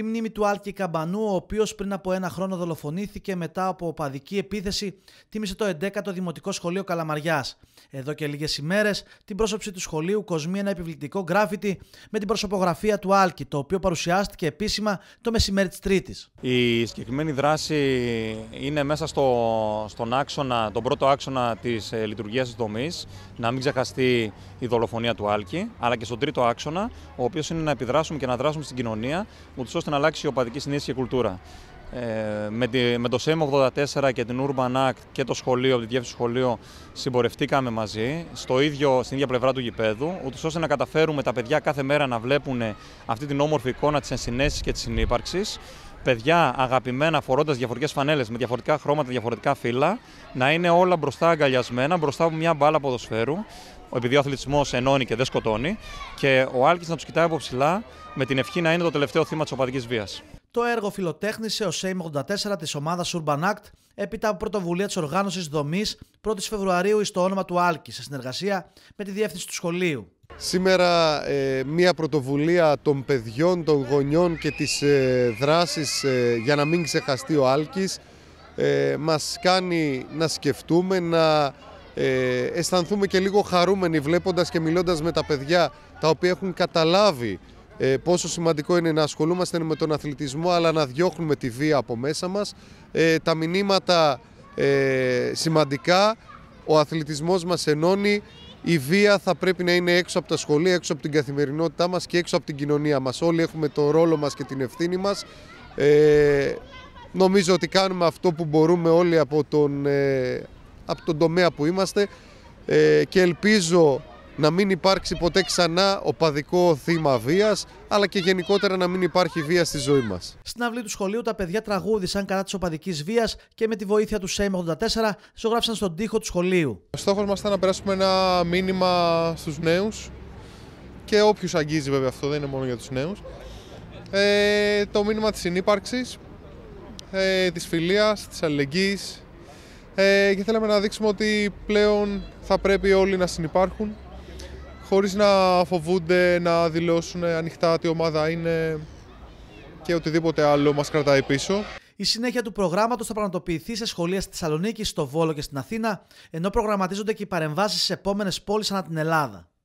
τη μνήμη του Άλκη Καμπανού, ο οποίος πριν από ένα χρόνο δολοφονήθηκε μετά από οπαδική επίθεση, τίμησε το 11ο Δημοτικό Σχολείο Καλαμαριάς. Εδώ και λίγες ημέρες, την πρόσωψη του σχολείου κοσμεί ένα επιβλητικό γκράφιτι με την προσωπογραφία του Άλκη, το οποίο παρουσιάστηκε επίσημα το μεσημέρι της Τρίτης. Η συγκεκριμένη δράση είναι μέσα στο, στον άξονα, τον πρώτο άξονα της ε, λειτουργίας της δομής, να μην ξεχαστεί η δολοφονία του Άλκη, αλλά και στον τρίτο άξονα, ο οποίος είναι να επιδράσουμε και να δράσουμε στην κοινωνία, ούτως να αλλάξει η οπαδικής συνείδησης και κουλτούρα. Ε, με, με το ΣΕΜ 84 και την Urban Act και το σχολείο, από τη διεύθυνση σχολείου, συμπορευτήκαμε μαζί στο ίδιο, στην ίδια πλευρά του γηπέδου, ούτως ώστε να καταφέρουμε τα παιδιά κάθε μέρα να βλέπουν αυτή την όμορφη εικόνα της ενσυναίσθησης και της συνύπαρξης. παιδιά αγαπημένα φορώντας διαφορετικές φανέλες με διαφορετικά χρώματα, διαφορετικά φύλλα, να είναι όλα μπροστά αγκαλιασμένα, μπροστά από μια μπάλα ποδοσφαίρου, επειδή ο αθλητισμός ενώνει και δεν σκοτώνει. Και ο Άλκης να τους κοιτάει από ψηλά με την ευχή να είναι το τελευταίο θύμα της οπαδική βίας. Το έργο φιλοτέχνησε ο ΣΕΙΜ 84 της ομάδας Urban Act έπειτα από πρωτοβουλία της οργάνωσης δομής 1η Φεβρουαρίου στο όνομα του Άλκη σε συνεργασία με τη διεύθυνση του σχολείου. Σήμερα ε, μια πρωτοβουλία των παιδιών, των γονιών και της ε, δράσης ε, για να μην ξεχαστεί ο Άλκης ε, μας κάνει να σκεφτούμε, να ε, αισθανθούμε και λίγο χαρούμενοι βλέποντας και μιλώντας με τα παιδιά τα οποία έχουν καταλάβει ε, πόσο σημαντικό είναι να ασχολούμαστε με τον αθλητισμό αλλά να διώχνουμε τη βία από μέσα μας. Ε, τα μηνύματα ε, σημαντικά, ο αθλητισμός μας ενώνει, η βία θα πρέπει να είναι έξω από τα σχολεία, έξω από την καθημερινότητά μας και έξω από την κοινωνία μας. Όλοι έχουμε το ρόλο μας και την ευθύνη μας. Ε, νομίζω ότι κάνουμε αυτό που μπορούμε όλοι από τον ε, από τον τομέα που είμαστε ε, και ελπίζω να μην υπάρξει ποτέ ξανά οπαδικό θύμα βίας, αλλά και γενικότερα να μην υπάρχει βία στη ζωή μας. Στην αυλή του σχολείου, τα παιδιά τραγούδησαν κατά της οπαδικής βίας και με τη βοήθεια του ΣΕΜ 84 ζωγράφησαν στον τοίχο του σχολείου. Ο στόχος μας ήταν να περάσουμε ένα μήνυμα στους νέους και όποιους αγγίζει, βέβαια, αυτό δεν είναι μόνο για τους νέους. Ε, το μήνυμα της συνύπαρξης, ε, της φιλίας, της αλληλεγγύης ε, και θέλαμε να δείξουμε ότι πλέον θα πρέπει όλοι να συνεπάρχουν χωρίς να φοβούνται να δηλώσουν ανοιχτά τι ομάδα είναι και οτιδήποτε άλλο μας κρατάει πίσω. Η συνέχεια του προγράμματος θα πραγματοποιηθεί σε σχολεία στη Θεσσαλονίκη, στο Βόλο και στην Αθήνα, ενώ προγραμματίζονται και οι παρεμβάσεις σε επόμενες πόλεις ανά την Ελλάδα.